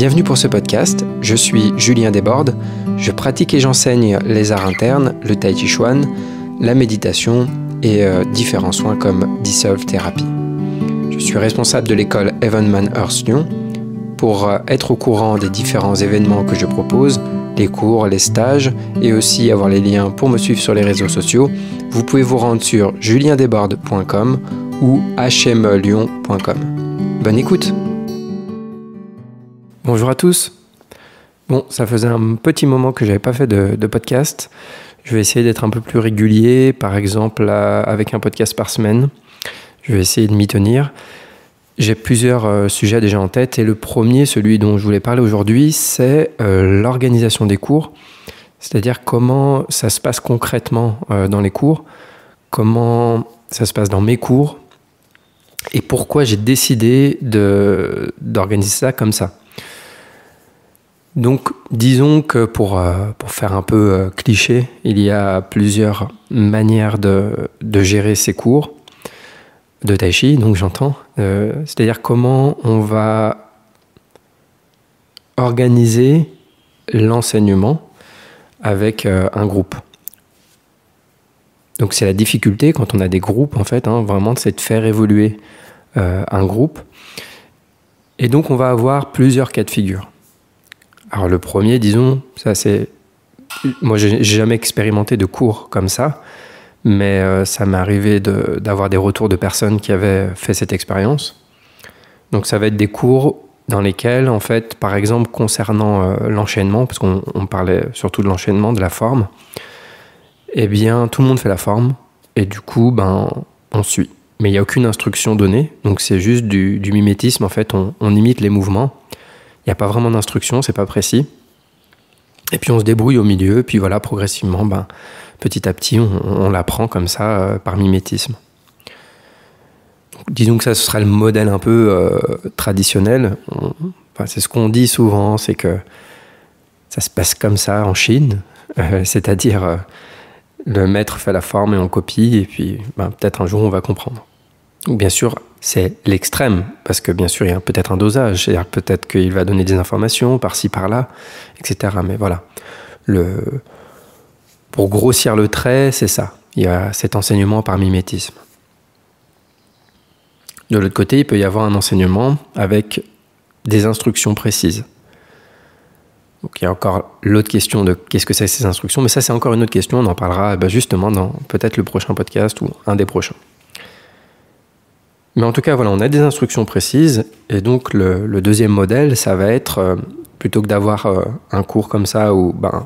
Bienvenue pour ce podcast, je suis Julien Desbordes, je pratique et j'enseigne les arts internes, le tai chi chuan, la méditation et euh, différents soins comme Dissolve Therapy. Je suis responsable de l'école Evanman Earth Lyon. Pour euh, être au courant des différents événements que je propose, les cours, les stages et aussi avoir les liens pour me suivre sur les réseaux sociaux, vous pouvez vous rendre sur juliendesbordes.com ou hmlion.com. Bonne écoute! Bonjour à tous. Bon, ça faisait un petit moment que j'avais pas fait de, podcast. Je vais essayer d'être un peu plus régulier, par exemple avec un podcast par semaine. Je vais essayer de m'y tenir. J'ai plusieurs euh, sujets déjà en tête et le premier, celui dont je voulais parler aujourd'hui, c'est euh, l'organisation des cours, c'est-à-dire comment ça se passe concrètement euh, dans les cours, comment ça se passe dans mes cours et pourquoi j'ai décidé d'organiser ça comme ça. Donc, disons que pour, euh, faire un peu euh, cliché, il y a plusieurs manières de, gérer ces cours de tai chi, donc j'entends. Euh, c'est-à-dire comment on va organiser l'enseignement avec un groupe. Donc c'est la difficulté quand on a des groupes, en fait, hein, vraiment, c'est de faire évoluer un groupe. Et donc on va avoir plusieurs cas de figure. Alors le premier, disons, ça c'est... Moi, j'ai jamais expérimenté de cours comme ça, mais euh, ça m'est arrivé d'avoir des retours de personnes qui avaient fait cette expérience. Donc ça va être des cours dans lesquels, en fait, par exemple, concernant euh, l'enchaînement, parce qu'on parlait surtout de l'enchaînement, de la forme, eh bien, tout le monde fait la forme, et du coup, ben, on suit. Mais il n'y a aucune instruction donnée, donc c'est juste du, mimétisme, en fait, on imite les mouvements. Il n'y a pas vraiment d'instruction, c'est pas précis. Et puis on se débrouille au milieu, puis voilà, progressivement, ben, petit à petit, on, l'apprend comme ça euh, par mimétisme. disons que ça, ce sera le modèle un peu euh, traditionnel. c'est ce qu'on dit souvent, c'est que ça se passe comme ça en Chine, euh, c'est-à-dire le maître fait la forme et on copie, et puis ben, peut-être un jour on va comprendre. Bien sûr, c'est l'extrême, parce que bien sûr, il y a peut-être un dosage, c'est-à-dire peut-être qu'il va donner des informations par-ci, par-là, etc. Mais voilà, le... pour grossir le trait, c'est ça. Il y a cet enseignement par mimétisme. De l'autre côté, il peut y avoir un enseignement avec des instructions précises. Donc il y a encore l'autre question de qu'est-ce que c'est ces instructions, mais ça c'est encore une autre question, on en parlera ben, justement dans peut-être le prochain podcast ou un des prochains. Mais en tout cas, voilà, on a des instructions précises. Et donc, le, deuxième modèle, ça va être, euh, plutôt que d'avoir euh, un cours comme ça où ben,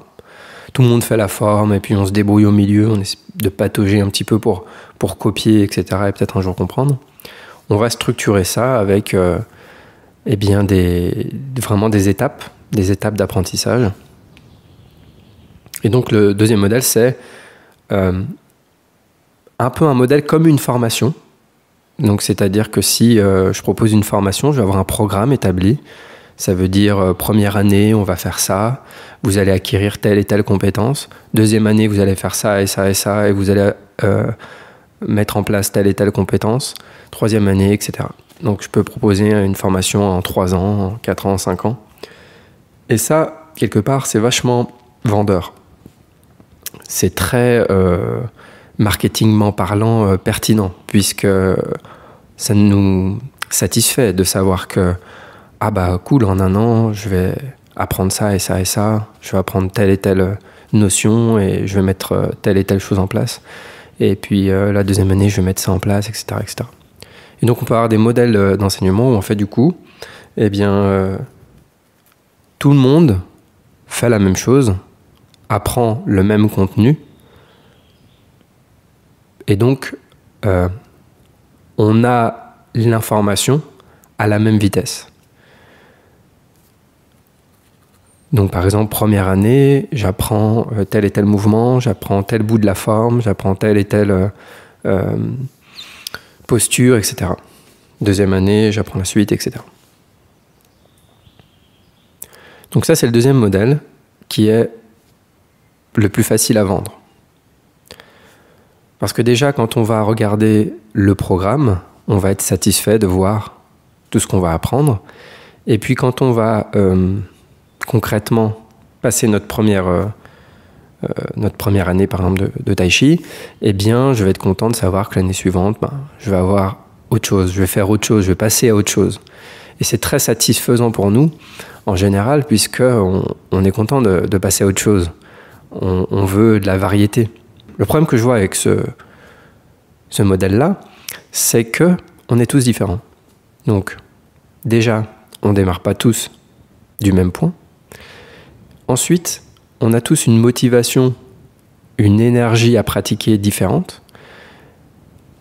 tout le monde fait la forme et puis on se débrouille au milieu, on essaie de patauger un petit peu pour, pour copier, etc. et peut-être un jour comprendre, on va structurer ça avec euh, eh bien des, vraiment des étapes, des étapes d'apprentissage. Et donc, le deuxième modèle, c'est un peu un modèle comme une formation donc, c'est-à-dire que si euh, je propose une formation, je vais avoir un programme établi. Ça veut dire euh, première année, on va faire ça, vous allez acquérir telle et telle compétence. Deuxième année, vous allez faire ça et ça et ça, et vous allez euh, mettre en place telle et telle compétence. Troisième année, etc. Donc, je peux proposer une formation en trois ans, en 4 ans, en 5 ans. Et ça, quelque part, c'est vachement vendeur. C'est très marketingment parlant euh, pertinent, puisque ça nous satisfait de savoir que, ah bah cool, en un an, je vais apprendre ça et ça et ça, je vais apprendre telle et telle notion et je vais mettre euh, telle et telle chose en place. Et puis euh, la deuxième année, je vais mettre ça en place, etc. etc. Et donc on peut avoir des modèles d'enseignement où en fait du coup, eh bien, tout le monde fait la même chose, apprend le même contenu, et donc, euh, on a l'information à la même vitesse. Donc par exemple, première année, j'apprends euh, tel et tel mouvement, j'apprends tel bout de la forme, j'apprends telle et telle euh, posture, etc. Deuxième année, j'apprends la suite, etc. Donc ça, c'est le deuxième modèle qui est le plus facile à vendre. Parce que déjà, quand on va regarder le programme, on va être satisfait de voir tout ce qu'on va apprendre. Et puis quand on va euh, concrètement passer notre première, euh, euh, notre première année, par exemple, de, de tai chi, eh bien, je vais être content de savoir que l'année suivante, ben, je vais avoir autre chose, je vais faire autre chose, je vais passer à autre chose. Et c'est très satisfaisant pour nous, en général, puisque on, est content de, passer à autre chose. On, on veut de la variété. Le problème que je vois avec ce, ce modèle-là, c'est que on est tous différents. Donc, déjà, on démarre pas tous du même point. Ensuite, on a tous une motivation, une énergie à pratiquer différente.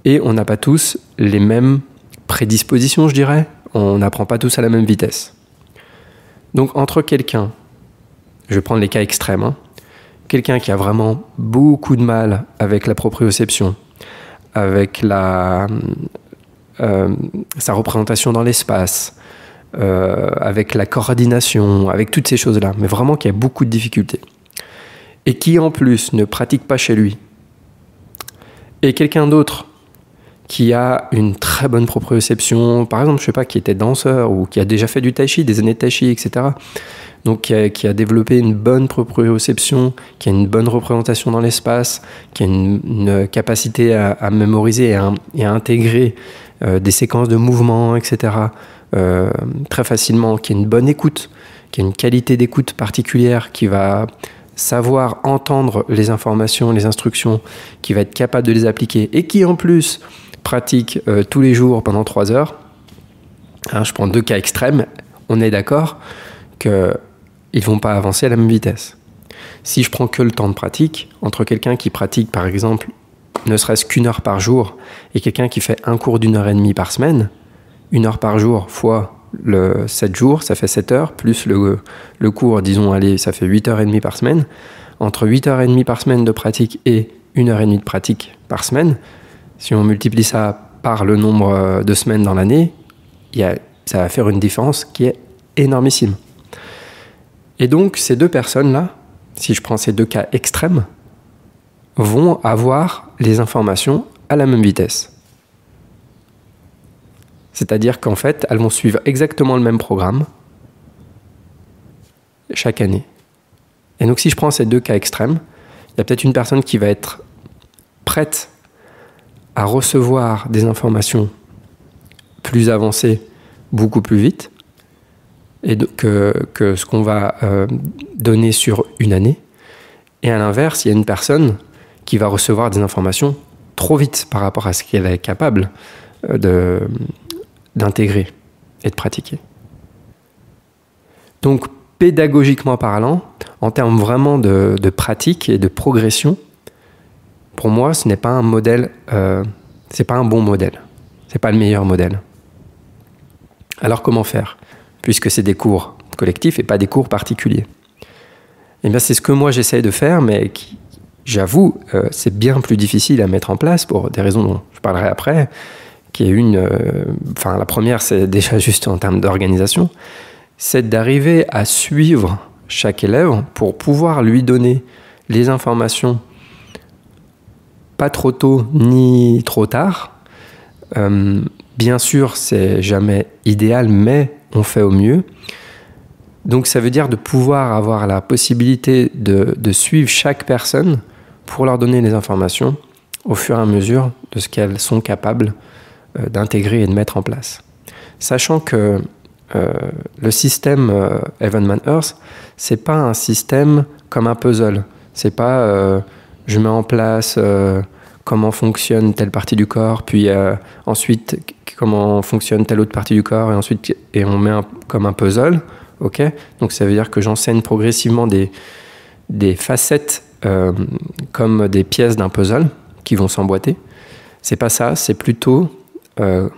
Et on n'a pas tous les mêmes prédispositions, je dirais. On n'apprend pas tous à la même vitesse. Donc, entre quelqu'un, je vais prendre les cas extrêmes, hein, quelqu'un qui a vraiment beaucoup de mal avec la proprioception, avec la, euh, sa représentation dans l'espace, euh, avec la coordination, avec toutes ces choses-là, mais vraiment qui a beaucoup de difficultés, et qui en plus ne pratique pas chez lui, et quelqu'un d'autre qui a une très bonne proprioception, par exemple, je ne sais pas, qui était danseur ou qui a déjà fait du tai chi, des années de tai chi, etc., donc qui a, développé une bonne proprioception, qui a une bonne représentation dans l'espace, qui a une, capacité à, mémoriser et à, intégrer euh, des séquences de mouvements, etc. Euh, très facilement, qui a une bonne écoute, qui a une qualité d'écoute particulière, qui va savoir entendre les informations, les instructions, qui va être capable de les appliquer et qui en plus pratique euh, tous les jours pendant trois heures. Hein, je prends deux cas extrêmes. On est d'accord que ils vont pas avancer à la même vitesse. Si je prends que le temps de pratique, entre quelqu'un qui pratique par exemple ne serait-ce qu'une heure par jour et quelqu'un qui fait un cours d'une heure et demie par semaine, une heure par jour fois le 7 jours, ça fait 7 heures, plus le, le cours, disons, allez, ça fait 8 heures et demie par semaine. Entre 8 heures et demie par semaine de pratique et une heure et demie de pratique par semaine, si on multiplie ça par le nombre de semaines dans l'année, ça va faire une différence qui est énormissime. Et donc ces deux personnes-là, si je prends ces deux cas extrêmes, vont avoir les informations à la même vitesse. C'est-à-dire qu'en fait, elles vont suivre exactement le même programme chaque année. Et donc si je prends ces deux cas extrêmes, il y a peut-être une personne qui va être prête à recevoir des informations plus avancées beaucoup plus vite, et que, ce qu'on va euh, donner sur une année. Et à l'inverse, il y a une personne qui va recevoir des informations trop vite par rapport à ce qu'elle est capable euh, d'intégrer et de pratiquer. Donc, pédagogiquement parlant, en termes vraiment de, pratique et de progression, pour moi, ce n'est pas un modèle, euh, c'est pas un bon modèle, c'est pas le meilleur modèle. Alors, comment faire puisque c'est des cours collectifs et pas des cours particuliers. Et eh bien c'est ce que moi j'essaye de faire, mais j'avoue, euh, c'est bien plus difficile à mettre en place pour des raisons dont je parlerai après, qui est une... Euh, enfin, la première, c'est déjà juste en termes d'organisation, c'est d'arriver à suivre chaque élève pour pouvoir lui donner les informations pas trop tôt ni trop tard. Euh, bien sûr, c'est jamais idéal, mais on fait au mieux. Donc ça veut dire de pouvoir avoir la possibilité de, suivre chaque personne pour leur donner les informations au fur et à mesure de ce qu'elles sont capables euh, d'intégrer et de mettre en place. Sachant que euh, le système euh, Heaven Evenman Earth, c'est pas un système comme un puzzle. C'est pas je mets en place comment fonctionne telle partie du corps, puis ensuite comment fonctionne telle autre partie du corps, et ensuite et on met comme un puzzle. ok Donc ça veut dire que j'enseigne progressivement des, des facettes euh, comme des pièces d'un puzzle qui vont s'emboîter. C'est pas ça, c'est plutôt euh,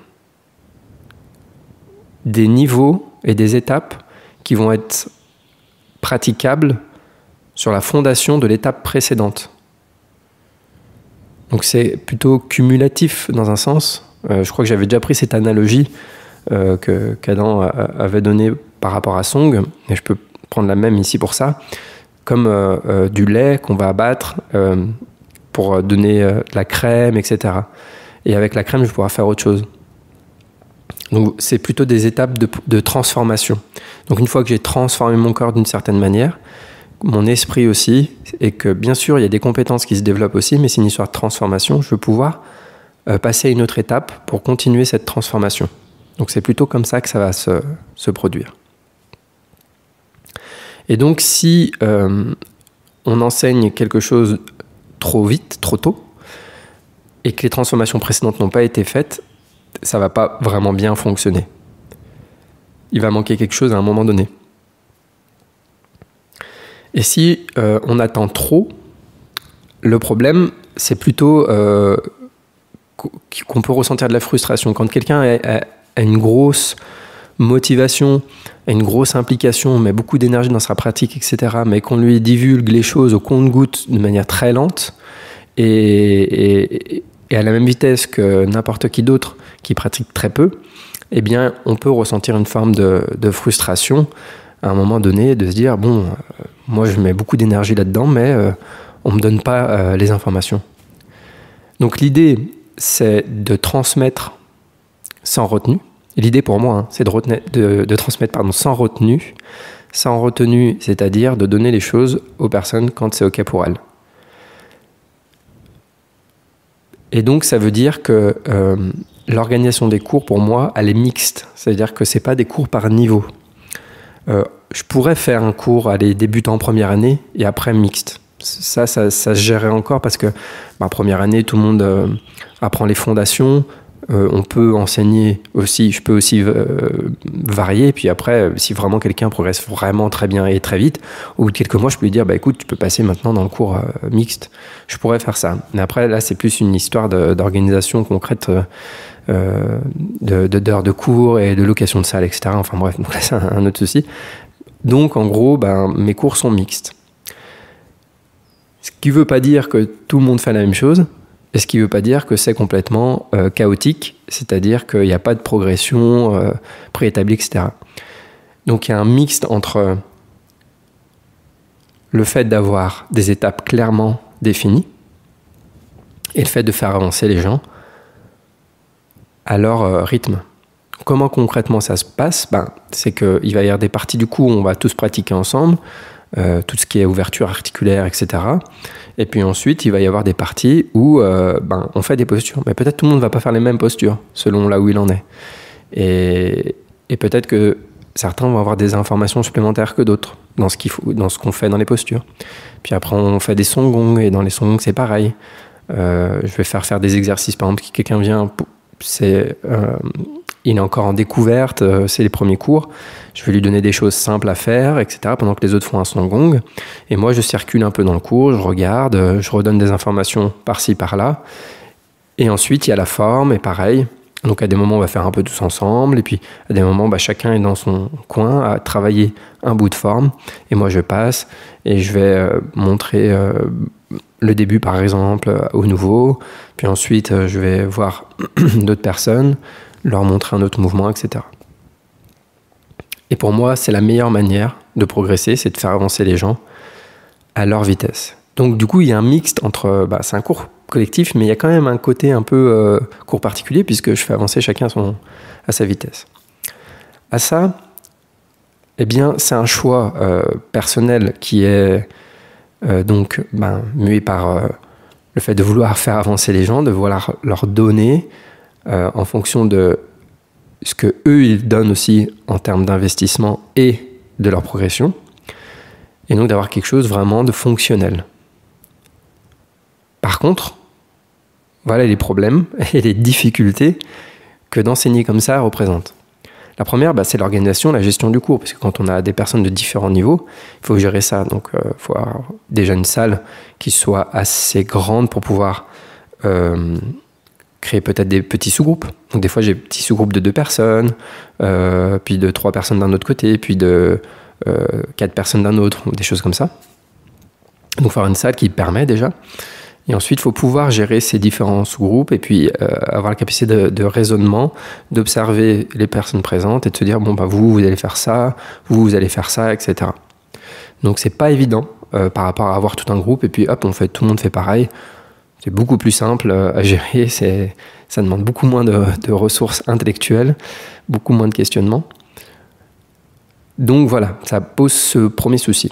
des niveaux et des étapes qui vont être praticables sur la fondation de l'étape précédente. Donc c'est plutôt cumulatif dans un sens, euh, je crois que j'avais déjà pris cette analogie euh, que qu'Adam avait donnée par rapport à Song, et je peux prendre la même ici pour ça, comme euh, du lait qu'on va abattre pour donner de la crème, etc. Et avec la crème, je pourrai faire autre chose. Donc c'est plutôt des étapes de, de, transformation. Donc une fois que j'ai transformé mon corps d'une certaine manière, mon esprit aussi, et que bien sûr il y a des compétences qui se développent aussi, mais c'est une histoire de transformation, je veux pouvoir euh, passer à une autre étape pour continuer cette transformation. Donc c'est plutôt comme ça que ça va se, produire. Et donc si euh, on enseigne quelque chose trop vite, trop tôt, et que les transformations précédentes n'ont pas été faites, ça va pas vraiment bien fonctionner. Il va manquer quelque chose à un moment donné. Et si euh, on attend trop, le problème, c'est plutôt qu'on peut ressentir de la frustration. Quand quelqu'un a, une grosse motivation, a une grosse implication, met beaucoup d'énergie dans sa pratique, etc., mais qu'on lui divulgue les choses au compte-goutte de manière très lente et, à la même vitesse que n'importe qui d'autre qui pratique très peu, eh bien, on peut ressentir une forme de, frustration à un moment donné, de se dire bon, euh, moi je mets beaucoup d'énergie là-dedans, mais euh, on me donne pas euh, les informations. Donc l'idée c'est de transmettre sans retenue. L'idée pour moi, hein, c'est de, transmettre pardon, sans retenue, sans retenue, c'est-à-dire de donner les choses aux personnes quand c'est OK pour elles. Et donc, ça veut dire que euh, l'organisation des cours, pour moi, elle est mixte. C'est-à-dire que ce n'est pas des cours par niveau. Euh, je pourrais faire un cours à les débutants en première année et après mixte ça, ça, ça, se gérait encore parce que ma bah, première année, tout le monde euh, apprend les fondations. Euh, on peut enseigner aussi, je peux aussi euh, varier. Puis après, si vraiment quelqu'un progresse vraiment très bien et très vite, au bout de quelques mois, je peux lui dire, bah écoute, tu peux passer maintenant dans le cours mixte. Je pourrais faire ça. Mais après, là, c'est plus une histoire d'organisation concrète d'heures de, de, de, cours et de location de salle, etc. Enfin bref, donc c'est un, un autre souci. Donc en gros, ben, mes cours sont mixtes qui veut pas dire que tout le monde fait la même chose, et ce qui veut pas dire que c'est complètement euh, chaotique, c'est-à-dire qu'il n'y a pas de progression euh, préétablie, etc. Donc il y a un mixte entre euh, le fait d'avoir des étapes clairement définies et le fait de faire avancer les gens à leur rythme. Comment concrètement ça se passe ben, C'est qu'il va y avoir des parties du coup où on va tous pratiquer ensemble, euh, tout ce qui est ouverture articulaire, etc. Et puis ensuite, il va y avoir des parties où euh, ben, on fait des postures. Mais peut-être tout le monde ne va pas faire les mêmes postures selon là où il en est. Et, peut-être que certains vont avoir des informations supplémentaires que d'autres dans ce qu'on fait dans les postures. Puis après, on fait des songongs et dans les songongs, c'est pareil. Euh, je vais faire faire des exercices. Par exemple, quelqu'un vient, c'est il est encore en découverte, euh, c'est les premiers cours. Je vais lui donner des choses simples à faire, etc. Pendant que les autres font un son gong. Et moi, je circule un peu dans le cours, je regarde, euh, je redonne des informations par-ci, par-là. Et ensuite, il y a la forme, et pareil. Donc à des moments, on va faire un peu tous ensemble, et puis à des moments, bah, chacun est dans son coin à travailler un bout de forme. Et moi, je passe et je vais euh, montrer le début, par exemple, au nouveau. Puis ensuite, je vais voir d'autres personnes leur montrer un autre mouvement, etc. Et pour moi, c'est la meilleure manière de progresser, c'est de faire avancer les gens à leur vitesse. Donc du coup, il y a un mixte entre, bah, c'est un cours collectif, mais il y a quand même un côté un peu court euh, cours particulier puisque je fais avancer chacun à, sa vitesse. À ça, eh bien, c'est un choix euh, personnel qui est euh, donc ben, mué par le fait de vouloir faire avancer les gens, de vouloir leur donner euh, en fonction de ce que eux ils donnent aussi en termes d'investissement et de leur progression, et donc d'avoir quelque chose vraiment de fonctionnel. Par contre, voilà les problèmes et les difficultés que d'enseigner comme ça représente. La première, bah, c'est l'organisation, la gestion du cours, parce que quand on a des personnes de différents niveaux, il faut gérer ça. Donc, euh, il faut avoir déjà une salle qui soit assez grande pour pouvoir euh, créer peut-être des petits sous-groupes. Donc des fois j'ai des petits sous-groupes de deux personnes, euh, puis de trois personnes d'un autre côté, puis de euh, quatre personnes d'un autre, ou des choses comme ça. Donc faire une salle qui permet déjà. Et ensuite, il faut pouvoir gérer ces différents sous-groupes et puis euh, avoir la capacité de, raisonnement, d'observer les personnes présentes et de se dire, bon, bah, vous, vous allez faire ça, vous, vous allez faire ça, etc. Donc c'est pas évident par rapport à avoir tout un groupe et puis hop, on fait, tout le monde fait pareil c'est beaucoup plus simple euh, à gérer, c'est, ça demande beaucoup moins de, ressources intellectuelles, beaucoup moins de questionnements. Donc voilà, ça pose ce premier souci.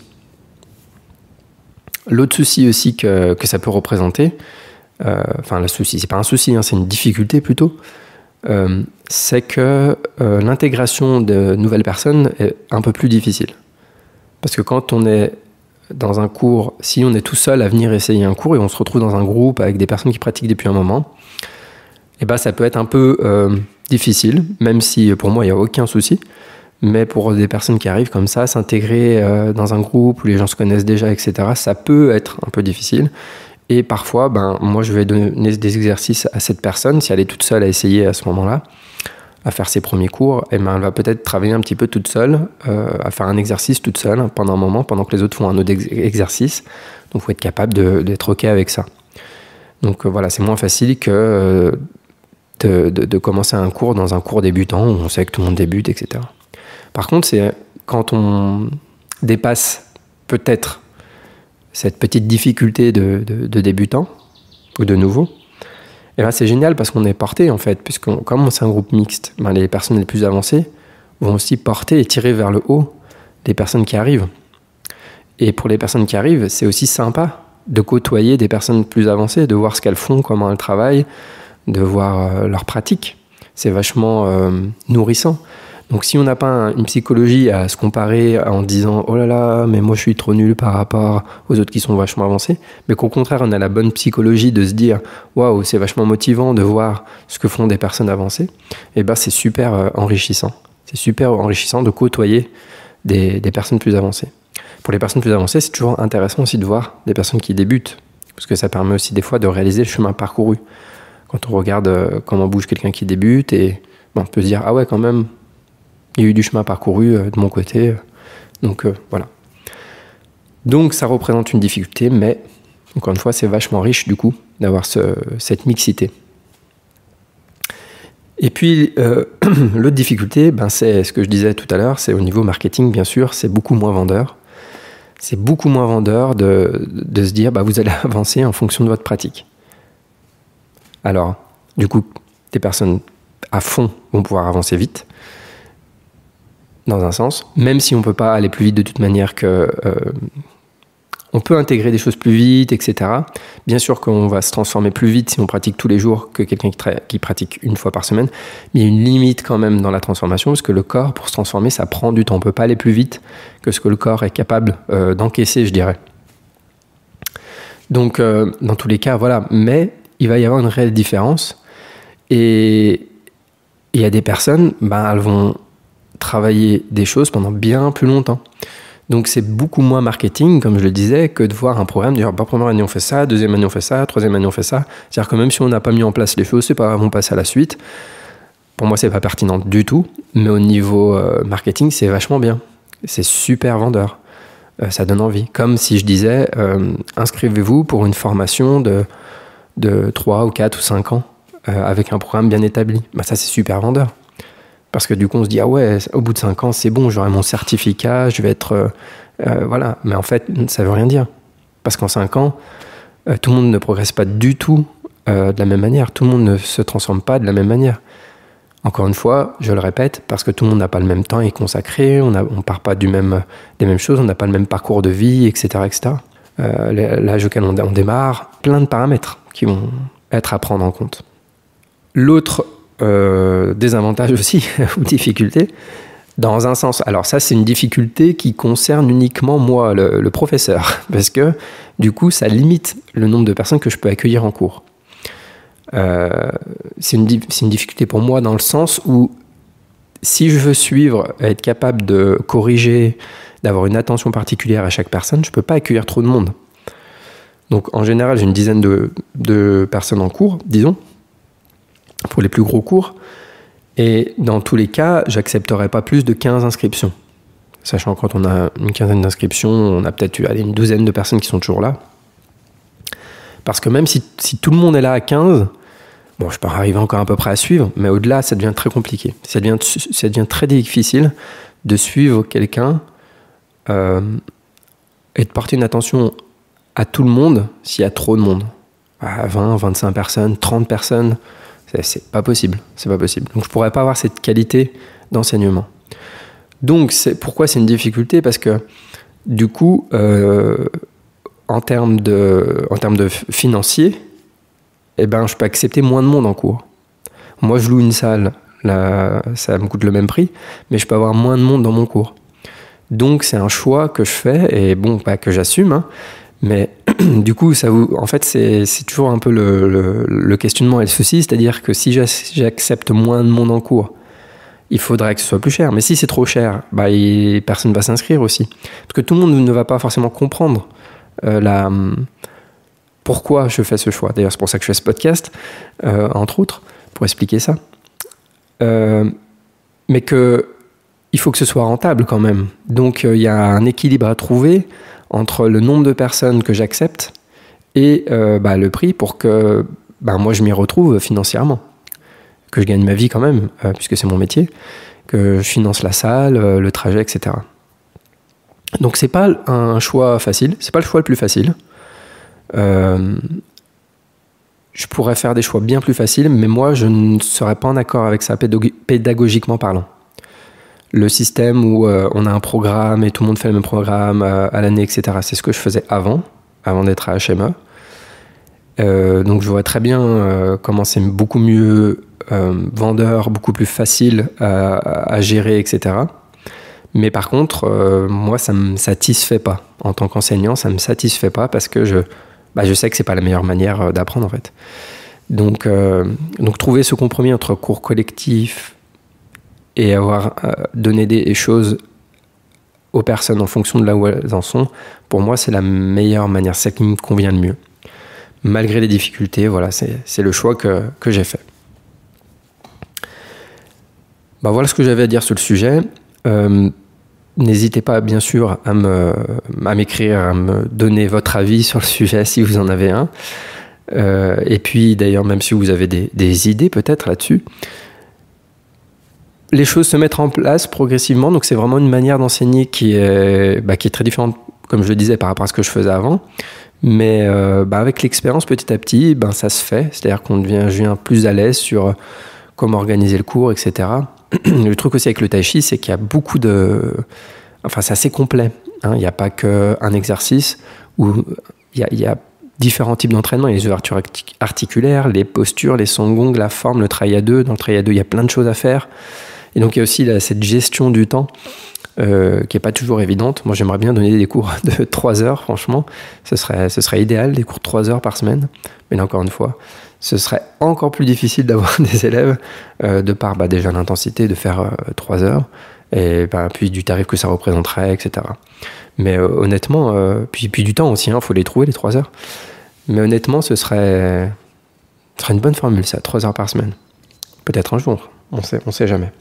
L'autre souci aussi que, ça peut représenter, euh, enfin le souci, c'est pas un souci, hein, c'est une difficulté plutôt, euh, c'est que l'intégration de nouvelles personnes est un peu plus difficile. Parce que quand on est dans un cours, si on est tout seul à venir essayer un cours et on se retrouve dans un groupe avec des personnes qui pratiquent depuis un moment, eh ben, ça peut être un peu euh, difficile, même si euh, pour moi il n'y a aucun souci. Mais pour des personnes qui arrivent comme ça, s'intégrer euh, dans un groupe où les gens se connaissent déjà, etc., ça peut être un peu difficile. Et parfois, ben, moi je vais donner des exercices à cette personne, si elle est toute seule à essayer à ce moment-là à faire ses premiers cours, eh ben, elle va peut-être travailler un petit peu toute seule, euh, à faire un exercice toute seule hein, pendant un moment, pendant que les autres font un autre exercice. Donc, il faut être capable d'être OK avec ça. Donc, euh, voilà, c'est moins facile que euh, de, commencer un cours dans un cours débutant où on sait que tout le monde débute, etc. Par contre, c'est quand on dépasse peut-être cette petite difficulté de, de débutant ou de nouveau, et c'est génial parce qu'on est porté en fait, puisque comme c'est un groupe mixte, ben, les personnes les plus avancées vont aussi porter et tirer vers le haut les personnes qui arrivent. Et pour les personnes qui arrivent, c'est aussi sympa de côtoyer des personnes plus avancées, de voir ce qu'elles font, comment elles travaillent, de voir euh, leurs pratiques. C'est vachement euh, nourrissant. Donc si on n'a pas une psychologie à se comparer en disant oh là là, mais moi je suis trop nul par rapport aux autres qui sont vachement avancés, mais qu'au contraire on a la bonne psychologie de se dire waouh, c'est vachement motivant de voir ce que font des personnes avancées, et eh ben c'est super euh, enrichissant. C'est super enrichissant de côtoyer des, personnes plus avancées. Pour les personnes plus avancées, c'est toujours intéressant aussi de voir des personnes qui débutent, parce que ça permet aussi des fois de réaliser le chemin parcouru. Quand on regarde euh, comment bouge quelqu'un qui débute, et on peut se dire ah ouais quand même il y a eu du chemin parcouru euh, de mon côté. Euh, donc euh, voilà. Donc ça représente une difficulté, mais encore une fois, c'est vachement riche du coup d'avoir cette mixité. Et puis, l'autre difficulté, ben, c'est ce que je disais tout à l'heure, c'est au niveau marketing, bien sûr, c'est beaucoup moins vendeur. C'est beaucoup moins vendeur de, se dire, bah, vous allez avancer en fonction de votre pratique. Alors, du coup, des personnes à fond vont pouvoir avancer vite, dans un sens, même si on ne peut pas aller plus vite de toute manière que... Euh, on peut intégrer des choses plus vite, etc. Bien sûr qu'on va se transformer plus vite si on pratique tous les jours que quelqu'un qui, qui, pratique une fois par semaine, mais il y a une limite quand même dans la transformation, parce que le corps, pour se transformer, ça prend du temps. On ne peut pas aller plus vite que ce que le corps est capable euh, d'encaisser, je dirais. Donc, euh, dans tous les cas, voilà. Mais il va y avoir une réelle différence. Et il y a des personnes, ben, elles vont travailler des choses pendant bien plus longtemps. Donc c'est beaucoup moins marketing, comme je le disais, que de voir un programme dire bah, première année on fait ça, deuxième année on fait ça, troisième année on fait ça. C'est-à-dire que même si on n'a pas mis en place les choses, c'est pas grave, on passe à la suite. Pour moi, c'est pas pertinent du tout, mais au niveau euh, marketing, c'est vachement bien. C'est super vendeur. Euh, ça donne envie. Comme si je disais, euh, inscrivez-vous pour une formation de, de 3 ou 4 ou 5 ans avec un programme bien établi. Bah, ça, c'est super vendeur. Parce que du coup, on se dit, ah ouais, au bout de 5 ans, c'est bon, j'aurai mon certificat, je vais être. Euh, euh, voilà. Mais en fait, ça veut rien dire. Parce qu'en 5 ans, euh, tout le monde ne progresse pas du tout de la même manière. Tout le monde ne se transforme pas de la même manière. Encore une fois, je le répète, parce que tout le monde n'a pas le même temps y consacré, on ne on part pas du même, des mêmes choses, on n'a pas le même parcours de vie, etc. etc. L'âge auquel on, on démarre, plein de paramètres qui vont être à prendre en compte. L'autre euh, des désavantages aussi, ou difficultés, dans un sens. Alors ça, c'est une difficulté qui concerne uniquement moi, le, professeur, parce que du coup, ça limite le nombre de personnes que je peux accueillir en cours. Euh, c'est une, une difficulté pour moi dans le sens où si je veux suivre, être capable de corriger, d'avoir une attention particulière à chaque personne, je ne peux pas accueillir trop de monde. Donc en général, j'ai une dizaine de, personnes en cours, disons pour les plus gros cours. Et dans tous les cas, j'accepterai pas plus de 15 inscriptions. Sachant que quand on a une quinzaine d'inscriptions, on a peut-être une douzaine de personnes qui sont toujours là. Parce que même si, tout le monde est là à 15, bon, je peux arriver encore à peu près à suivre, mais au-delà, ça devient très compliqué. Ça devient, ça devient très difficile de suivre quelqu'un euh, et de porter une attention à tout le monde s'il y a trop de monde. À 20, 25 personnes, 30 personnes. C'est pas possible. C'est pas possible. Donc je pourrais pas avoir cette qualité d'enseignement. Donc pourquoi c'est une difficulté parce que du coup, euh, en termes de, en termes de financier, eh ben je peux accepter moins de monde en cours. Moi, je loue une salle, ça me coûte le même prix, mais je peux avoir moins de monde dans mon cours. Donc c'est un choix que je fais et bon, pas que j'assume, hein, mais du coup, ça vous, en fait, c'est toujours un peu le, questionnement et le souci, c'est-à-dire que si j'accepte moins de monde en cours, il faudrait que ce soit plus cher. Mais si c'est trop cher, bah, personne ne va s'inscrire aussi. Parce que tout le monde ne va pas forcément comprendre euh, la, hum, pourquoi je fais ce choix. D'ailleurs, c'est pour ça que je fais ce podcast, euh, entre autres, pour expliquer ça. Euh, mais que il faut que ce soit rentable quand même. Donc, il y a un équilibre à trouver entre le nombre de personnes que j'accepte et euh, bah, le prix pour que bah, moi je m'y retrouve financièrement, que je gagne ma vie quand même, euh, puisque c'est mon métier, que je finance la salle, euh, le trajet, etc. Donc c'est pas un choix facile, c'est pas le choix le plus facile. je pourrais faire des choix bien plus faciles, mais moi je ne serais pas en accord avec ça pédagogiquement parlant le système où euh, on a un programme et tout le monde fait le même programme euh, à, l'année, etc. C'est ce que je faisais avant, avant d'être à HME. Euh, donc je vois très bien comment c'est beaucoup mieux vendeur, beaucoup plus facile à, gérer, etc. Mais par contre, moi, ça me satisfait pas. En tant qu'enseignant, ça me satisfait pas parce que je, bah, je sais que c'est pas la meilleure manière d'apprendre en fait. Donc, donc trouver ce compromis entre cours collectifs, et avoir euh, donné des choses aux personnes en fonction de là où elles en sont, pour moi, c'est la meilleure manière, c'est ce qui me convient le mieux. Malgré les difficultés, voilà, c'est le choix que, j'ai fait. Bah, voilà ce que j'avais à dire sur le sujet. Euh, n'hésitez pas, bien sûr, à m'écrire, à, me donner votre avis sur le sujet si vous en avez un. Euh, et puis, d'ailleurs, même si vous avez des idées peut-être là-dessus, les choses se mettent en place progressivement. Donc c'est vraiment une manière d'enseigner qui est, bah, qui est très différente, comme je le disais, par rapport à ce que je faisais avant. Mais euh, bah, avec l'expérience, petit à petit, ben, ça se fait. C'est-à-dire qu'on devient, plus à l'aise sur comment organiser le cours, etc. le truc aussi avec le tai chi, c'est qu'il y a beaucoup de... Enfin, c'est assez complet. Hein. Il n'y a pas qu'un exercice où il y a, différents types d'entraînement. Il les ouvertures articulaires, les postures, les songongs, la forme, le travail à deux. Dans le travail à deux, il y a plein de choses à faire. Et donc il y a aussi cette gestion du temps. Euh, qui est pas toujours évidente. Moi, j'aimerais bien donner des cours de 3 heures, franchement. Ce serait, ce serait idéal, des cours de 3 heures par semaine. Mais là, encore une fois, ce serait encore plus difficile d'avoir des élèves euh, de par bah, déjà l'intensité de faire euh, trois 3 heures et bah, puis du tarif que ça représenterait, etc. Mais honnêtement, puis, puis du temps aussi, il hein, faut les trouver les 3 heures. Mais honnêtement, ce serait, ce serait une bonne formule, ça, trois heures par semaine. Peut-être un jour, on sait, on sait jamais.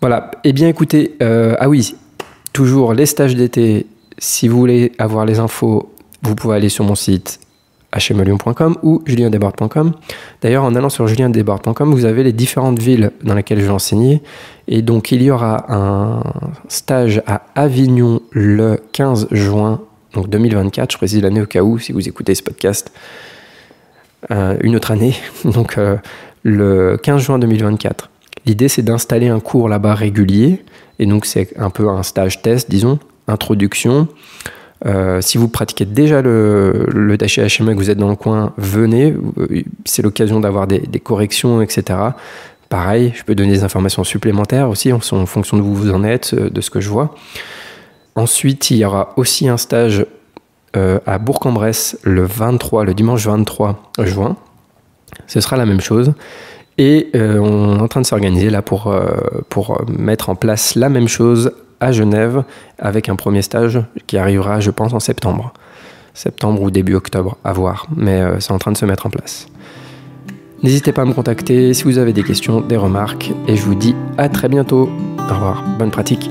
Voilà. Eh bien, écoutez, euh, ah oui, toujours les stages d'été. Si vous voulez avoir les infos, vous pouvez aller sur mon site hmelion.com ou juliendebord.com. D'ailleurs, en allant sur juliendebord.com, vous avez les différentes villes dans lesquelles je vais enseigner. Et donc, il y aura un stage à Avignon le 15 juin donc 2024. Je précise l'année au cas où, si vous écoutez ce podcast, euh, une autre année. Donc, euh, le 15 juin 2024. L'idée, c'est d'installer un cours là-bas régulier. Et donc, c'est un peu un stage test, disons, introduction. Euh, si vous pratiquez déjà le, le et que vous êtes dans le coin, venez. C'est l'occasion d'avoir des, corrections, etc. Pareil, je peux donner des informations supplémentaires aussi en, fonction de où vous en êtes, euh, de ce que je vois. Ensuite, il y aura aussi un stage euh, à Bourg-en-Bresse le 23, le dimanche 23 juin ce sera la même chose. Et euh, on est en train de s'organiser là pour, euh, pour mettre en place la même chose à Genève avec un premier stage qui arrivera, je pense, en septembre. Septembre ou début octobre, à voir. Mais euh, c'est en train de se mettre en place. N'hésitez pas à me contacter si vous avez des questions, des remarques. Et je vous dis à très bientôt. Au revoir. Bonne pratique.